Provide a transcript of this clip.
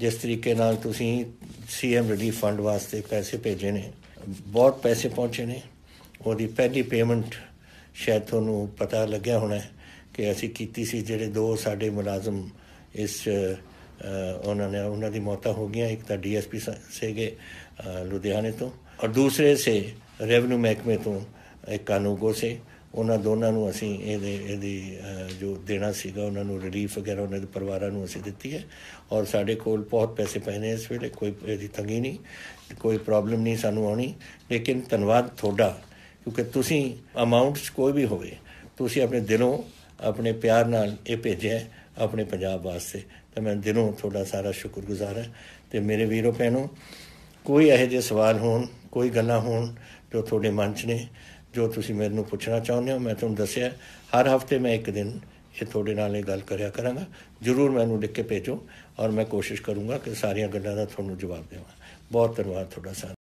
ਜਿਸ ਤਰੀਕੇ ਨਾਲ ਤੁਸੀਂ ਸੀਐਮ ਰਿਲੀਫ ਫੰਡ ਵਾਸਤੇ ਪੈਸੇ ਭੇਜੇ ਨੇ ਬਹੁਤ ਪੈਸੇ ਪਹੁੰਚੇ ਨੇ ਉਹਦੀ ਪਹਿਲੀ ਪੇਮੈਂਟ ਸ਼ਾਇਦ ਤੁਹਾਨੂੰ ਪਤਾ ਲੱਗਿਆ ਹੋਣਾ ਕਿ ਅਸੀਂ ਕੀਤੀ ਸੀ ਜਿਹੜੇ ਦੋ ਸਾਡੇ ਮੁਲਾਜ਼ਮ ਇਸ ਉਹਨਾਂ ਨੇ ਉਹਨਾਂ ਦੀ ਮੌਤ ਹੋ ਗਈਆਂ ਇੱਕ ਤਾਂ ਡੀਐਸਪੀ ਸੇਗੇ ਲੁਧਿਆਣੇ ਤੋਂ ਔਰ ਦੂਸਰੇ ਸੇ ਰੈਵਨਿਊ ਮਹਿਕਮੇ ਤੋਂ ਇੱਕ ਕਾਨੂੰਗੋ ਸੇ ਉਹਨਾਂ ਦੋਨਾਂ ਨੂੰ ਅਸੀਂ ਇਹਦੇ ਇਹਦੀ ਜੋ ਦੇਣਾ ਸੀਗਾ ਉਹਨਾਂ ਨੂੰ ਰਿਲੀਫ ਵਗੈਰਾ ਉਹਨਾਂ ਦੇ ਪਰਿਵਾਰਾਂ ਨੂੰ ਅਸੀਂ ਦਿੱਤੀ ਹੈ ਔਰ ਸਾਡੇ ਕੋਲ ਬਹੁਤ ਪੈਸੇ ਪਏ ਨੇ ਇਸ ਵੇਲੇ ਕੋਈ ਇਹਦੀ ਤੰਗੀ ਨਹੀਂ ਕੋਈ ਪ੍ਰੋਬਲਮ ਨਹੀਂ ਸਾਨੂੰ ਆਉਣੀ ਲੇਕਿਨ ਧੰਨਵਾਦ ਤੁਹਾਡਾ ਕਿਉਂਕਿ ਤੁਸੀਂ ਅਮਾਉਂਟਸ ਕੋਈ ਵੀ ਹੋਵੇ ਤੁਸੀਂ ਆਪਣੇ ਦਿਲੋਂ ਆਪਣੇ ਪਿਆਰ ਨਾਲ ਇਹ ਭੇਜਿਆ ਆਪਣੇ ਪੰਜਾਬ ਵਾਸਤੇ ਤਾਂ ਮੈਂ ਦਿਲੋਂ ਤੁਹਾਡਾ ਸਾਰਾ ਸ਼ੁਕਰਗੁਜ਼ਾਰ ਹਾਂ ਤੇ ਮੇਰੇ ਵੀਰੋ ਭੈਣੋ ਕੋਈ ਇਹੋ ਜਿਹੇ ਸਵਾਲ ਹੋਣ ਕੋਈ ਗੱਲਾਂ ਹੋਣ ਜੋ ਤੁਹਾਡੇ ਮਨ 'ਚ ਨੇ ਜੋ ਤੁਸੀਂ ਮੈਨੂੰ ਪੁੱਛਣਾ ਚਾਹੁੰਦੇ ਹੋ ਮੈਂ ਤੁਹਾਨੂੰ ਦੱਸਿਆ ਹਰ ਹਫਤੇ ਮੈਂ ਇੱਕ ਦਿਨ ਇਹ ਤੁਹਾਡੇ ਨਾਲ ਇਹ ਗੱਲ ਕਰਿਆ ਕਰਾਂਗਾ ਜਰੂਰ ਮੈਨੂੰ ਲਿਖ ਕੇ ਭੇਜੋ ਔਰ ਮੈਂ ਕੋਸ਼ਿਸ਼ ਕਰੂੰਗਾ ਕਿ ਸਾਰੀਆਂ ਗੱਲਾਂ ਦਾ ਤੁਹਾਨੂੰ ਜਵਾਬ ਦੇਵਾਂ ਬਹੁਤ ਧੰਨਵਾਦ ਤੁਹਾਡਾ